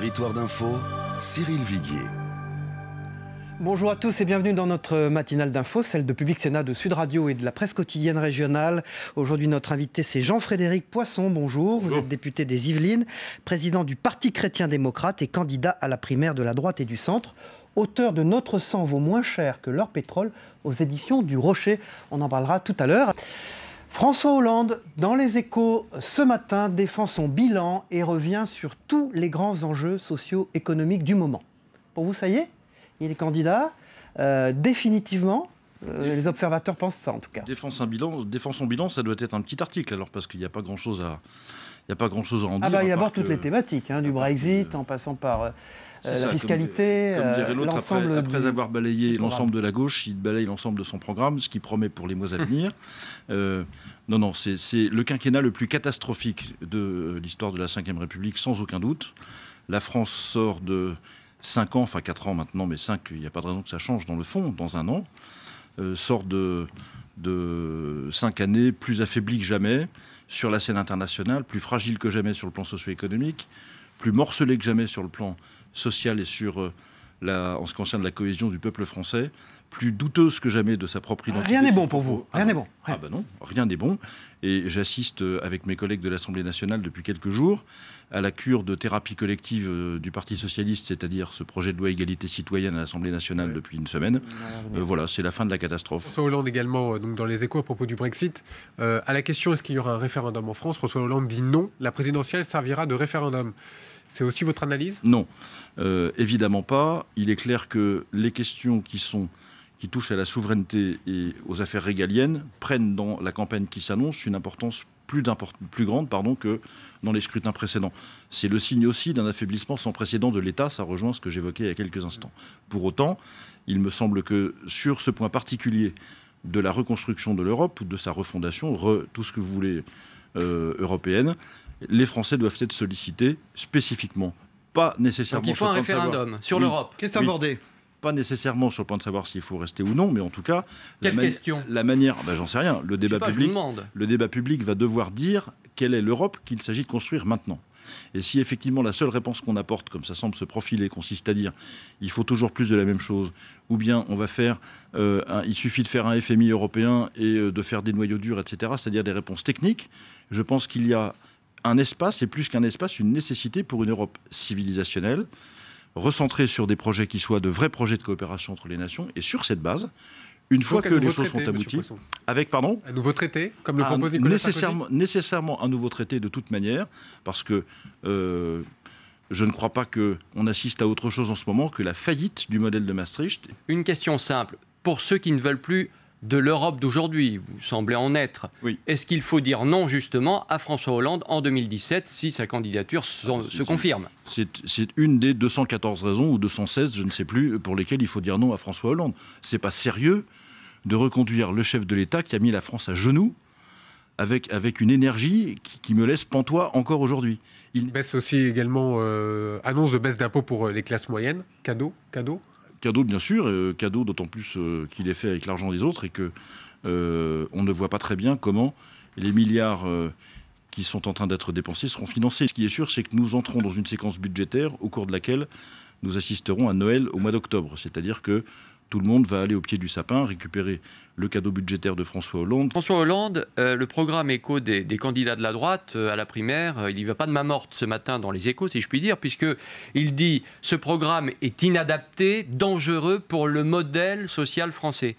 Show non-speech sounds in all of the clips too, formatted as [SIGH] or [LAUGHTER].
Territoire d'info, Cyril Viguier. Bonjour à tous et bienvenue dans notre matinale d'info, celle de Public Sénat de Sud Radio et de la presse quotidienne régionale. Aujourd'hui, notre invité, c'est Jean-Frédéric Poisson. Bonjour. Bonjour. Vous êtes député des Yvelines, président du Parti chrétien-démocrate et candidat à la primaire de la droite et du centre auteur de Notre sang vaut moins cher que leur pétrole aux éditions du Rocher. On en parlera tout à l'heure. François Hollande, dans les échos ce matin, défend son bilan et revient sur tous les grands enjeux socio-économiques du moment. Pour vous, ça y est, il est candidat euh, définitivement euh, les observateurs pensent ça, en tout cas. Défense un bilan, son bilan, ça doit être un petit article, alors, parce qu'il n'y a pas grand-chose à... Il n'y a pas grand-chose à en ah bah, il aborde toutes les thématiques, hein, du Brexit, euh, en passant par euh, la fiscalité, l'ensemble. Après, avoir balayé l'ensemble de la gauche, il balaye l'ensemble de son programme, ce qu'il promet pour les mois à [LAUGHS] venir. non, non, c'est le quinquennat le plus catastrophique de l'histoire de la Ve République, sans aucun doute. La France sort de 5 ans, enfin 4 ans maintenant, mais 5, il n'y a pas de raison que ça change dans le fond, dans un an. Euh, sort de, cinq années plus affaibli que jamais sur la scène internationale, plus fragile que jamais sur le plan socio-économique, plus morcelé que jamais sur le plan social et sur euh, en ce qui concerne la cohésion du peuple français, plus douteuse que jamais de sa propre identité. Rien n'est bon pour vous. Ah rien bah n'est bon. Ah ben non, rien n'est bon. Et j'assiste euh, avec mes collègues de l'Assemblée nationale depuis quelques jours à la cure de thérapie collective euh, du Parti socialiste, c'est-à-dire ce projet de loi égalité citoyenne à l'Assemblée nationale depuis une semaine. Euh, voilà, c'est la fin de la catastrophe. François Hollande également, donc dans les échos à propos du Brexit, à la question est-ce qu'il y aura un référendum en France, François Hollande dit non, la présidentielle servira de référendum. C'est aussi votre analyse Non, euh, évidemment pas. Il est clair que les questions qui, touchent à la souveraineté et aux affaires régaliennes prennent dans la campagne qui s'annonce une importance plus, plus grande pardon, que dans les scrutins précédents. C'est le signe aussi d'un affaiblissement sans précédent de l'État, ça rejoint ce que j'évoquais il y a quelques instants. Pour autant, il me semble que sur ce point particulier de la reconstruction de l'Europe, de sa refondation, tout ce que vous voulez, euh, européenne, les Français doivent être sollicités spécifiquement. Pas nécessairement. il faut un référendum sur l'Europe. Qu'est-ce pas nécessairement sur le point de savoir s'il faut rester ou non, mais en tout cas, la, question la manière, ben j'en sais rien, le débat, public, le débat public va devoir dire quelle est l'Europe qu'il s'agit de construire maintenant. Et si effectivement la seule réponse qu'on apporte, comme ça semble se profiler, consiste à dire il faut toujours plus de la même chose, ou bien on va faire, euh, il suffit de faire un FMI européen et euh, de faire des noyaux durs, etc., c'est-à-dire des réponses techniques, je pense qu'il y a un espace, et plus qu'un espace, une nécessité pour une Europe civilisationnelle, recentrée sur des projets qui soient de vrais projets de coopération entre les nations, et sur cette base, une fois que les choses sont abouties, avec pardon, un nouveau traité, comme le ah, propose nécessairement, nécessairement un nouveau traité de toute manière, parce que euh, je ne crois pas que on assiste à autre chose en ce moment que la faillite du modèle de Maastricht. Une question simple pour ceux qui ne veulent plus de l'Europe d'aujourd'hui. Vous semblez en être. Est-ce qu'il faut dire non, justement, à François Hollande en 2017 si sa candidature se ah, confirme C'est une des 214 raisons, ou 216, je ne sais plus, pour lesquelles il faut dire non à François Hollande. C'est pas sérieux de reconduire le chef de l'État qui a mis la France à genoux avec, avec une énergie qui, me laisse pantois encore aujourd'hui. Il baisse aussi également, euh, annonce de baisse d'impôts pour euh, les classes moyennes, cadeau, cadeau Cadeau, bien sûr, euh, cadeau d'autant plus euh, qu'il est fait avec l'argent des autres et que euh, on ne voit pas très bien comment les milliards qui sont en train d'être dépensés seront financés. Ce qui est sûr, c'est que nous entrons dans une séquence budgétaire au cours de laquelle nous assisterons à Noël au mois d'octobre. C'est-à-dire que tout le monde va aller au pied du sapin récupérer le cadeau budgétaire de François Hollande. François Hollande, euh, le programme écho des, candidats de la droite euh, à la primaire, euh, il n'y va pas de main morte ce matin dans les échos, si je puis dire, puisque il dit ce programme est inadapté, dangereux pour le modèle social français.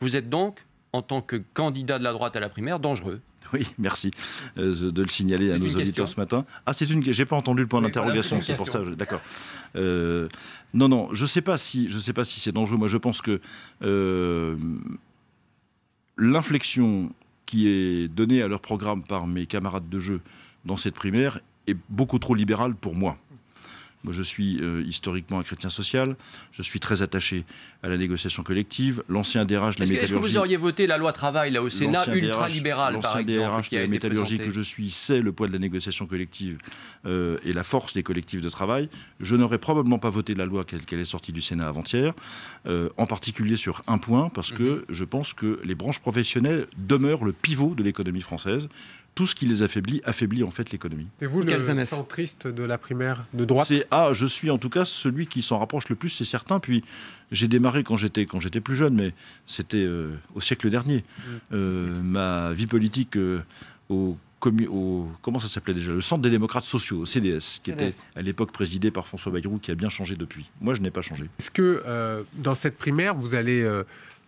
Vous êtes donc, en tant que candidat de la droite à la primaire, dangereux. [LAUGHS] Oui, merci euh, de le signaler à nos auditeurs ce matin. Ah, c'est une. J'ai pas entendu le point d'interrogation, c'est pour ça. D'accord. Euh, non, non, je sais pas si, je sais pas si c'est dangereux. Moi, je pense que euh, l'inflexion qui est donnée à leur programme par mes camarades de jeu dans cette primaire est beaucoup trop libérale pour moi. Moi, je suis euh, historiquement un chrétien social. Je suis très attaché à la négociation collective. L'ancien DRH la est ce que vous auriez voté la loi travail, là, au Sénat, ultra-libérale, par exemple L'ancien DRH la métallurgie que je suis sait le poids de la négociation collective euh, et la force des collectifs de travail. Je n'aurais probablement pas voté la loi qu'elle est sortie du Sénat avant-hier, euh, en particulier sur un point, parce que mhm. je pense que les branches professionnelles demeurent le pivot de l'économie française tout ce qui les affaiblit affaiblit en fait l'économie. Et vous, le centriste de la primaire de droite C'est ah, je suis en tout cas celui qui s'en rapproche le plus, c'est certain. Puis j'ai démarré quand j'étais quand j'étais plus jeune, mais c'était euh, au siècle dernier. Mm. Euh, ma vie politique euh, au comment ça s'appelait déjà, le Centre des démocrates sociaux, au CDS, qui était à l'époque présidé par François Bayrou, qui a bien changé depuis. Moi, je n'ai pas changé. Est-ce que dans cette primaire, vous allez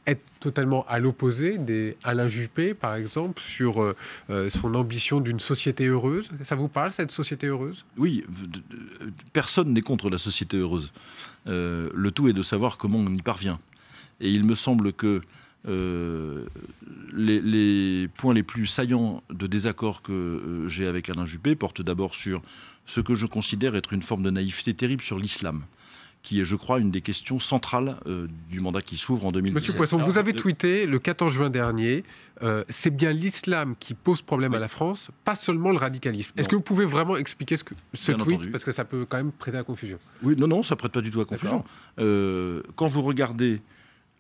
être totalement à l'opposé des Alain Juppé, par exemple, sur euh, euh, son ambition d'une société heureuse. Ça vous parle, cette société heureuse Oui, personne n'est contre la société heureuse. Euh, le tout est de savoir comment on y parvient. Et il me semble que les, points les plus saillants de désaccord que j'ai avec Alain Juppé portent d'abord sur ce que je considère être une forme de naïveté terrible sur l'islam qui est, je crois, une des questions centrales euh, du mandat qui s'ouvre en 2017. Monsieur Poisson, vous avez euh, tweeté le 14 juin dernier, euh, c'est bien l'islam qui pose problème à la France, pas seulement le radicalisme. Est-ce que vous pouvez vraiment expliquer ce, que, ce tweet Parce que ça peut quand même prêter à confusion. Oui, non, non, ça prête pas du tout à confusion. quand vous regardez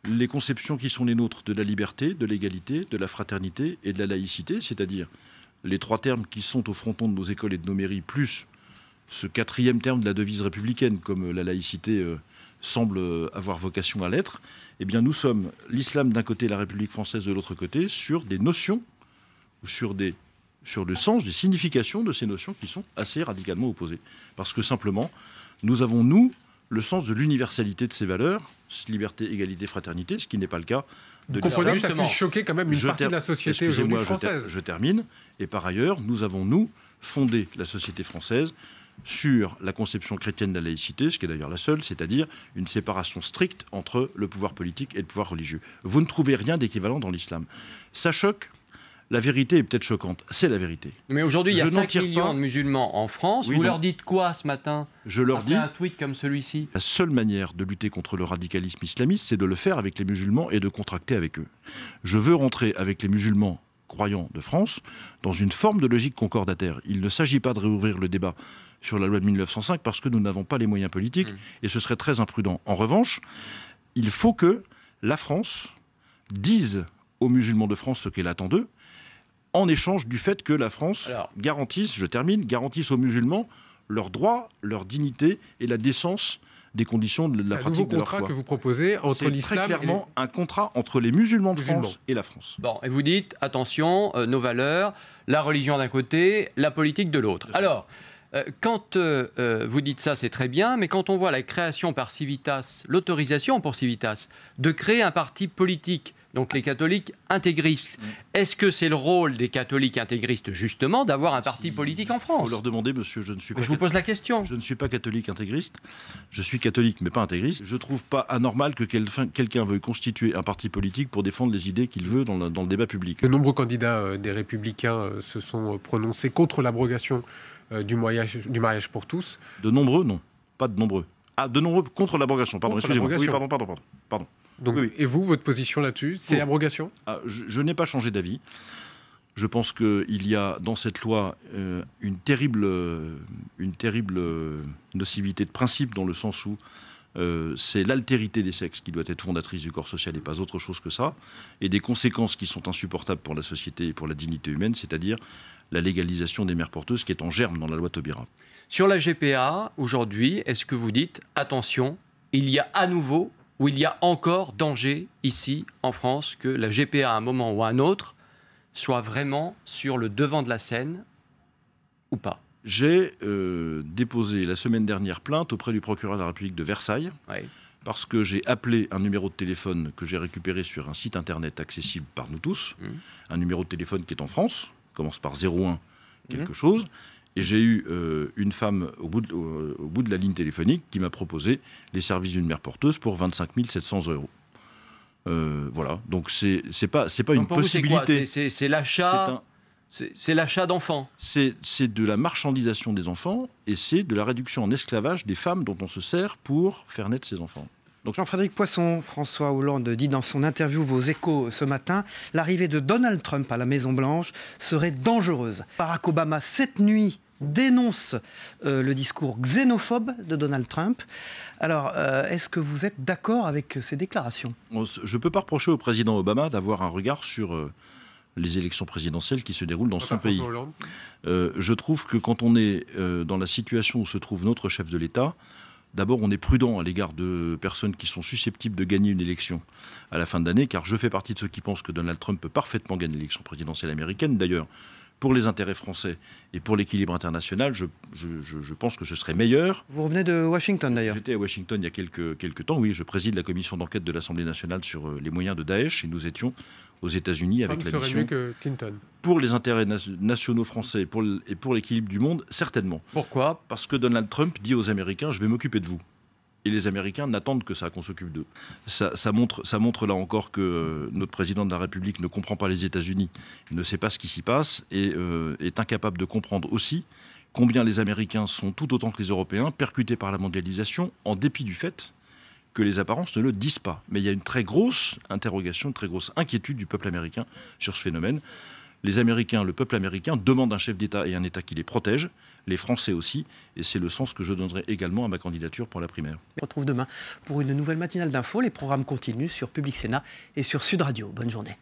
les conceptions qui sont les nôtres de la liberté, de l'égalité, de la fraternité et de la laïcité, c'est-à-dire les trois termes qui sont au fronton de nos écoles et de nos mairies, plus ce quatrième terme de la devise républicaine, comme la laïcité euh, semble euh, avoir vocation à l'être, eh bien nous sommes l'islam d'un côté et la République française de l'autre côté sur des notions ou sur, des, sur le sens, des significations de ces notions qui sont assez radicalement opposées. Parce que simplement, nous avons, nous, le sens de l'universalité de ces valeurs, liberté, égalité, fraternité, ce qui n'est pas le cas de Vous comprenez ça puisse choquer quand même une partie de la société aujourd'hui française. je termine. Et par ailleurs, nous avons, nous, fondé la société française sur la conception chrétienne de la laïcité, ce qui est d'ailleurs la seule, c'est-à-dire une séparation stricte entre le pouvoir politique et le pouvoir religieux. Vous ne trouvez rien d'équivalent dans l'islam. Ça choque la vérité est peut-être choquante. C'est la vérité. Mais aujourd'hui, il y a 5 millions de musulmans en France. Vous leur dites quoi ce matin Je leur dis un tweet comme celui La seule manière de lutter contre le radicalisme islamiste, c'est de le faire avec les musulmans et de contracter avec eux. Je veux rentrer avec les musulmans croyants de France dans une forme de logique concordataire. Il ne s'agit pas de réouvrir le débat sur la loi de 1905 parce que nous n'avons pas les moyens politiques mmh. et ce serait très imprudent. En revanche, il faut que la France dise aux musulmans de France ce qu'elle attend d'eux en échange du fait que la France garantisse, je termine, garantisse aux musulmans leurs droits, leur dignité et la décence des conditions de la pratique de leur C'est un contrat que vous proposez entre l'islam très clairement un contrat entre les musulmans de France et la France. Bon, et vous dites, attention, euh, nos valeurs, la religion d'un côté, la politique de l'autre. Alors euh, quand euh, vous dites ça, c'est très bien, mais quand on voit la création par Civitas, l'autorisation pour Civitas de créer un parti politique donc les catholiques intégristes. Mm. Est-ce que c'est le rôle des catholiques intégristes, justement, d'avoir un parti politique en France leur demander, monsieur, je ne suis pas. Je vous pose la question. Je ne suis pas catholique intégriste. Je suis catholique, mais pas intégriste. Je ne trouve pas anormal que quelqu'un veuille constituer un parti politique pour défendre les idées qu'il veut dans le, débat public. De nombreux candidats euh, des Républicains euh, se sont euh, prononcés contre l'abrogation du mariage, du mariage pour tous. De nombreux, non. Pas de nombreux. Ah, de nombreux contre l'abrogation, pardon, excusez-moi. Oui, pardon, pardon. pardon. Et vous, votre position là-dessus, c'est abrogation ah, Je, n'ai pas changé d'avis. Je pense qu'il y a dans cette loi euh, une terrible, euh, une terrible euh, nocivité de principe dans le sens où c'est l'altérité des sexes qui doit être fondatrice du corps social et pas autre chose que ça, et des conséquences qui sont insupportables pour la société et pour la dignité humaine, c'est-à-dire la légalisation des mères porteuses qui est en germe dans la loi Taubira. Sur la GPA, aujourd'hui, est-ce que vous dites, attention, il y a à nouveau où il y a encore danger ici en France que la GPA à un moment ou à un autre soit vraiment sur le devant de la scène ou pas J'ai euh, déposé la semaine dernière plainte auprès du procureur de la République de Versailles. Parce que j'ai appelé un numéro de téléphone que j'ai récupéré sur un site internet accessible par nous tous, mmh. un numéro de téléphone qui est en France, commence par 01 mmh. quelque chose, et j'ai eu euh, une femme au bout, de, au, bout, de, la ligne téléphonique qui m'a proposé les services d'une mère porteuse pour 25 700 euros. Euh, voilà, donc c'est pas, pas une possibilité. C'est l'achat. C'est l'achat d'enfants. C'est de la marchandisation des enfants et c'est de la réduction en esclavage des femmes dont on se sert pour faire naître ces enfants. Jean-Frédéric Poisson, François Hollande dit dans son interview Vos échos ce matin, l'arrivée de Donald Trump à la Maison-Blanche serait dangereuse. Barack Obama, cette nuit, dénonce euh, le discours xénophobe de Donald Trump. Alors, euh, est-ce que vous êtes d'accord avec ces déclarations oh, Je ne peux pas reprocher au président Obama d'avoir un regard sur euh, les élections présidentielles qui se déroulent dans son pays. je trouve que quand on est dans la situation où se trouve notre chef de l'État, D'abord, on est prudent à l'égard de personnes qui sont susceptibles de gagner une élection à la fin de l'année, car je fais partie de ceux qui pensent que Donald Trump peut parfaitement gagner l'élection présidentielle américaine. D'ailleurs, pour les intérêts français et pour l'équilibre international, je, pense que ce serait meilleur. Vous revenez de Washington d'ailleurs J'étais à Washington il y a quelques, quelques temps, oui, je préside la commission d'enquête de l'Assemblée nationale sur euh, les moyens de Daesh et nous étions aux États-Unis avec la mission. Que Clinton. Pour les intérêts nationaux français et pour l'équilibre du monde, certainement. Pourquoi Parce que Donald Trump dit aux Américains, je vais m'occuper de vous et les Américains n'attendent que ça, qu'on s'occupe d'eux. Ça, montre, ça montre là encore que euh, notre président de la République ne comprend pas les États-Unis, ne sait pas ce qui s'y passe et euh, est incapable de comprendre aussi combien les Américains sont tout autant que les Européens percutés par la mondialisation en dépit du fait que les apparences ne le disent pas. Mais il y a une très grosse interrogation, une très grosse inquiétude du peuple américain sur ce phénomène. Les Américains, le peuple américain demande un chef d'État et un État qui les protège les Français aussi. Et c'est le sens que je donnerai également à ma candidature pour la primaire. On se retrouve demain pour une nouvelle matinale d'infos. Les programmes continuent sur Public Sénat et sur Sud Radio. Bonne journée.